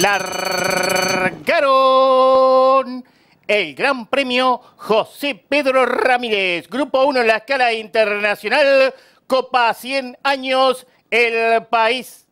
Largaron el Gran Premio José Pedro Ramírez, Grupo 1 en la escala internacional, Copa 100 años, el país.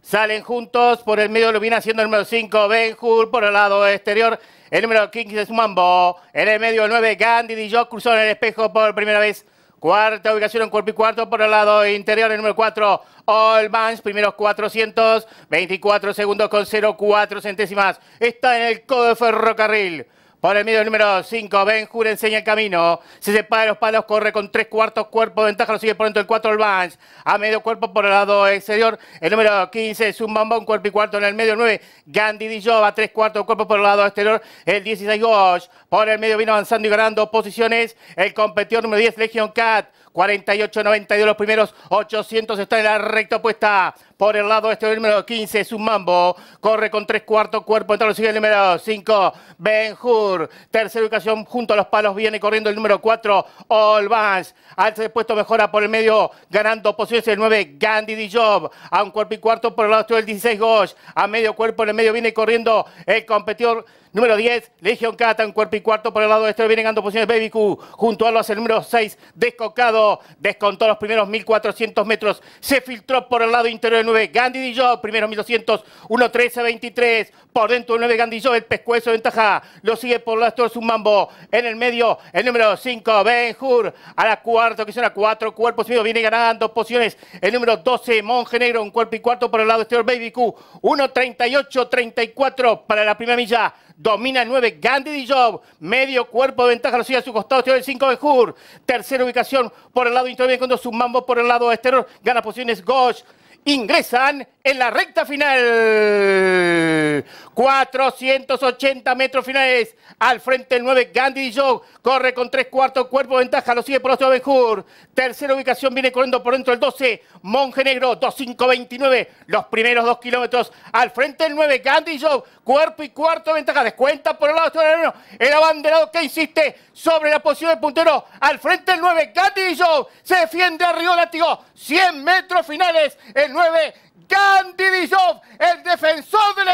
Salen juntos, por el medio lo viene haciendo el número 5, Hur por el lado exterior, el número 15 es Mambo, en el medio el 9, Gandhi, y cruzó en el espejo por primera vez. Cuarta ubicación en cuerpo y cuarto por el lado interior, el número 4, All primeros primeros 24 segundos con 0,4 centésimas. Está en el codo de ferrocarril. Por el medio el número 5, Hur, enseña el camino. Se separa de los palos, corre con tres cuartos cuerpo. Ventaja lo sigue por dentro el 4 el Vance. A medio cuerpo por el lado exterior. El número 15 es un bombón, cuerpo y cuarto en el medio. 9, Gandhi Dijova, tres cuartos cuerpo por el lado exterior. El 16, Gosh. Por el medio vino avanzando y ganando posiciones. El competidor número 10, Legion Cat. 48-92 los primeros 800 está en la recta opuesta por el lado este del número 15, Sumambo, corre con tres cuartos cuerpo, entonces sigue el número 5, Hur. tercera ubicación junto a los palos, viene corriendo el número 4, Olvans, alza de puesto, mejora por el medio, ganando posiciones el 9, Gandhi Dijob, a un cuerpo y cuarto por el lado este del 16, Gosh, a medio cuerpo en el medio viene corriendo el competidor número 10, Legion A un cuerpo y cuarto por el lado este, viene ganando posiciones Baby Q, junto a los el número 6, Descocado, descontó los primeros 1400 metros, se filtró por el lado interior 9, Gandhi Dijob, primero 1200, 1, 13, 23, por dentro del 9, Gandhi Dijon, el pescuezo de ventaja, lo sigue por el lado un mambo, en el medio, el número 5, Hur, a la cuarta, que son a cuatro cuerpos viene ganando posiciones, el número 12, Monje Negro, un cuerpo y cuarto por el lado exterior, Baby Q, 1, 38, 34 para la primera milla, domina el 9, Gandhi Dijob. medio cuerpo de ventaja, lo sigue a su costado exterior, el 5, Hur, tercera ubicación por el lado interior, con dos mambo por el lado exterior, gana posiciones Gosh, ingresan en la recta final. 480 metros finales. Al frente el 9, Gandhi Joe. Corre con tres cuartos, cuerpo ventaja. Lo sigue por otro Tercera ubicación viene corriendo por dentro el 12, Negro, 2.529. Los primeros dos kilómetros. Al frente el 9, Gandhi Joe. Cuerpo y cuarto ventaja. Descuenta por el lado de El abanderado que insiste sobre la posición del puntero. Al frente el 9, Gandhi Se defiende arriba Río Látigo. 100 metros finales. El 9, Gandhi el defensor del